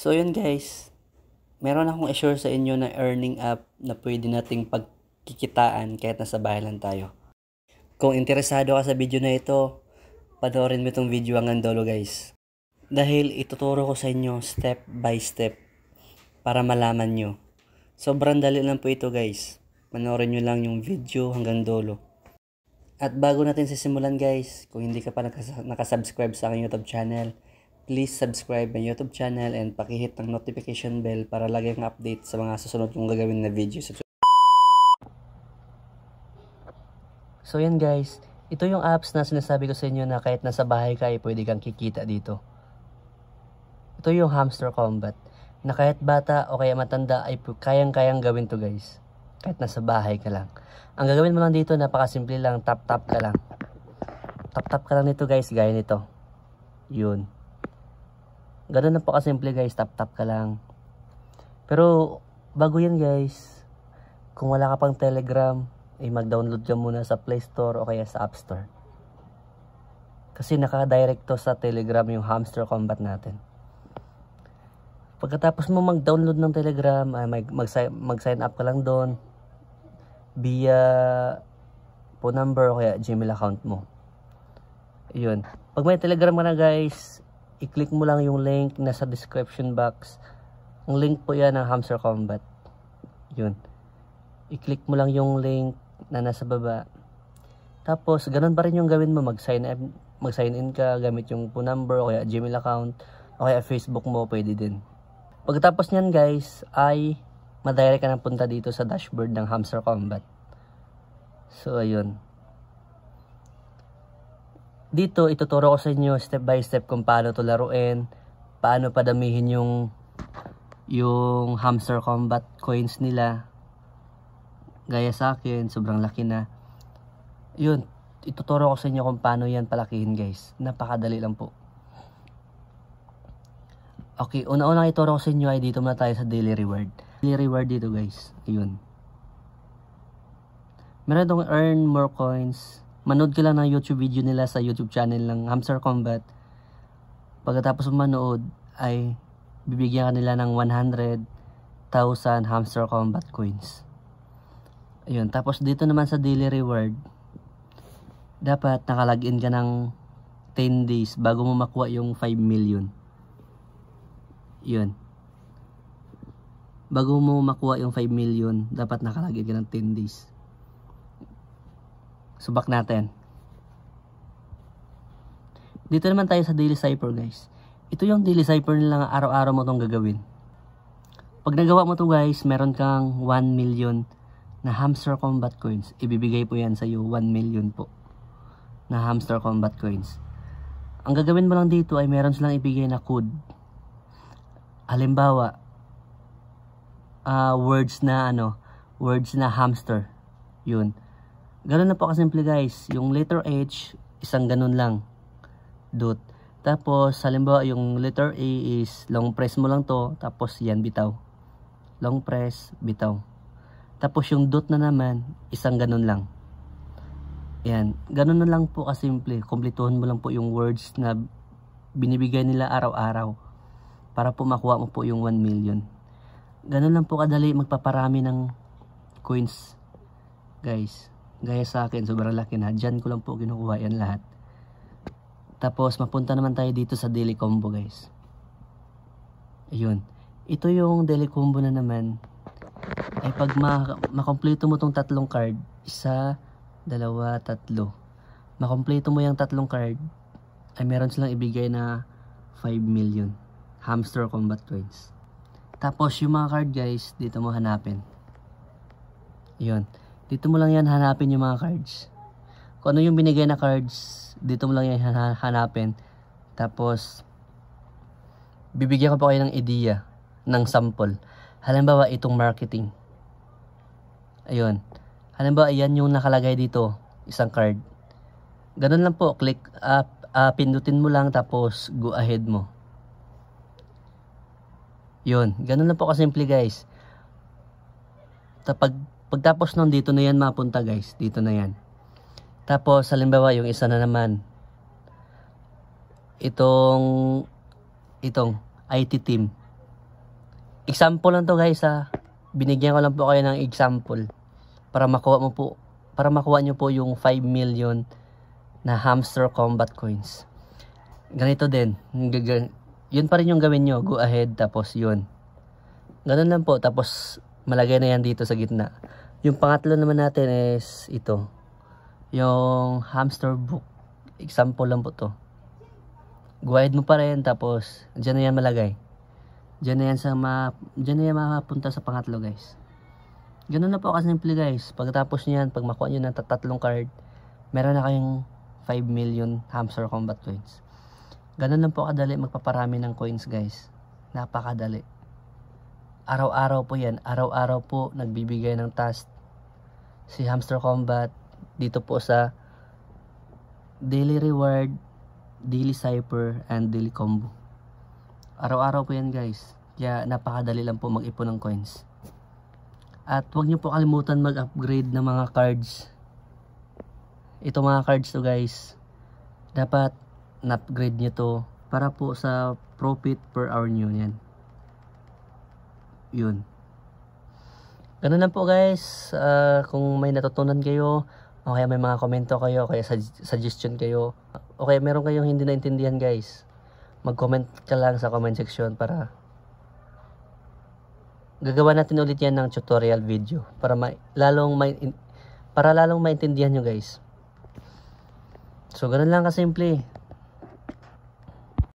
So, yun guys. Meron akong assure sa inyo na earning app na pwede nating pagkikitaan kahit nasa bahay lang tayo. Kung interesado ka sa video na ito, panoorin mo itong video hanggang dulo guys. Dahil ituturo ko sa inyo step by step para malaman nyo. Sobrang dali lang po ito guys. Panoorin nyo lang yung video hanggang dulo. At bago natin sisimulan guys, kung hindi ka pa nakas- nakasubscribe sa aking YouTube channel, Please subscribe my YouTube channel and pakihit ang notification bell para lagi ang update sa mga susunod kong gagawin na videos. So yan guys, ito yung apps na sinasabi ko sa inyo na kahit nasa bahay ka ay eh, pwede kang kikita dito. Ito yung hamster combat na kahit bata o kaya matanda ay kayang-kayang gawin to guys. Kahit nasa bahay ka lang. Ang gagawin mo lang dito napakasimple lang, tap-tap ka lang. Tap-tap ka lang nito guys, gaya nito. Yun. Ganun na po kasimple guys, tap-tap ka lang. Pero bago yan guys, kung wala ka pang Telegram, ay eh mag-download ka muna sa Play Store o kaya sa App Store. Kasi nakadirect to sa Telegram yung hamster combat natin. Pagkatapos mo mag-download ng Telegram, mag-sign up ka lang doon via phone number o kaya Gmail account mo. Yun. Pag may Telegram ka na guys, i-click mo lang yung link na sa description box. Ang link po yan ng Hamster Combat. Yun. I-click mo lang yung link na nasa baba. Tapos, ganun pa rin yung gawin mo. Mag-sign in, mag -sign in ka gamit yung phone number o kaya Gmail account o kaya Facebook mo, pwede din. Pagkatapos niyan guys, ay madirect ka na punta dito sa dashboard ng Hamster Combat. So, ayun. Dito, ituturo ko sa inyo step by step kung paano to laruin, paano padamihin yung yung hamster combat coins nila. Gaya sa akin, sobrang laki na. Yun, ituturo ko sa inyo kung paano yan palakihin guys. Napakadali lang po. Okay, una-una ituro ko sa inyo ay dito muna tayo sa daily reward. Daily reward dito guys. Ayun. Meron itong earn more coins manood ka lang ng YouTube video nila sa YouTube channel ng Hamster Combat. Pagkatapos mo manood, ay bibigyan ka nila ng 100,000 Hamster Combat Coins. Ayun, tapos dito naman sa daily reward, dapat nakalagin ka ng 10 days bago mo makuha yung 5 million. Yun. Bago mo makuha yung 5 million, dapat nakalagin ka ng 10 days subak natin. Dito naman tayo sa daily cipher guys. Ito yung daily cipher nila nga araw-araw mo itong gagawin. Pag nagawa mo to guys, meron kang 1 million na hamster combat coins. Ibibigay po yan sa iyo 1 million po na hamster combat coins. Ang gagawin mo lang dito ay meron silang ibigay na code. Halimbawa, uh, words na ano, words na hamster. Yun. Ganun na po kasimple guys. Yung letter H, isang ganun lang. Dot. Tapos, halimbawa yung letter A is long press mo lang to. Tapos, yan bitaw. Long press, bitaw. Tapos, yung dot na naman, isang ganun lang. Yan. Ganun na lang po kasimple. Kompletuhan mo lang po yung words na binibigay nila araw-araw para po makuha mo po yung 1 million. Ganun lang po kadali magpaparami ng coins guys Gaya sa akin, sobrang laki na. Diyan ko lang po kinukuha yan lahat. Tapos, mapunta naman tayo dito sa daily combo, guys. Ayun. Ito yung daily combo na naman. Ay, pag ma makompleto mo tong tatlong card, isa, dalawa, tatlo. Makompleto mo yung tatlong card, ay meron silang ibigay na 5 million. Hamster Combat Coins. Tapos, yung mga card, guys, dito mo hanapin. ayun dito mo lang yan hanapin yung mga cards. Kung ano yung binigay na cards, dito mo lang yan hanapin. Tapos, bibigyan ko pa kayo ng idea, ng sample. Halimbawa, itong marketing. Ayun. Halimbawa, yan yung nakalagay dito, isang card. Ganun lang po, click up, uh, pindutin mo lang tapos go ahead mo. Yun, ganun lang po kasimple guys. Tapag Pagtapos nun, dito na yan mapunta guys. Dito na yan. Tapos, halimbawa, yung isa na naman. Itong, itong IT team. Example lang to guys ha. Binigyan ko lang po kayo ng example. Para makuha mo po, para makuha nyo po yung 5 million na hamster combat coins. Ganito din. Yun pa rin yung gawin nyo. Go ahead, tapos yun. Ganun lang po. Tapos, malagay na yan dito sa gitna. Yung pangatlo naman natin is ito. Yung hamster book. Example lang po to. Guide mo pa rin tapos dyan na yan malagay. Dyan na yan, sa ma dyan na yan mapunta sa pangatlo guys. Ganun na po kasimple guys. Pagkatapos niyan, pag makuha nyo ng tatlong card, meron na kayong 5 million hamster combat coins. Ganun lang po kadali magpaparami ng coins guys. Napakadali araw-araw po yan. Araw-araw po nagbibigay ng task si Hamster Combat dito po sa Daily Reward, Daily Cypher, and Daily Combo. Araw-araw po yan guys. Kaya napakadali lang po mag-ipon ng coins. At huwag niyo po kalimutan mag-upgrade ng mga cards. Ito mga cards to guys. Dapat na-upgrade niyo to para po sa profit per hour niyo yan. Yun. Ganun lang po guys. Uh, kung may natutunan kayo, o kaya may mga komento kayo, o kaya suggestion kayo, o kaya meron kayong hindi naintindihan guys, mag-comment ka lang sa comment section para gagawa natin ulit yan ng tutorial video para ma lalong ma para lalong maintindihan nyo guys. So, ganun lang kasimple.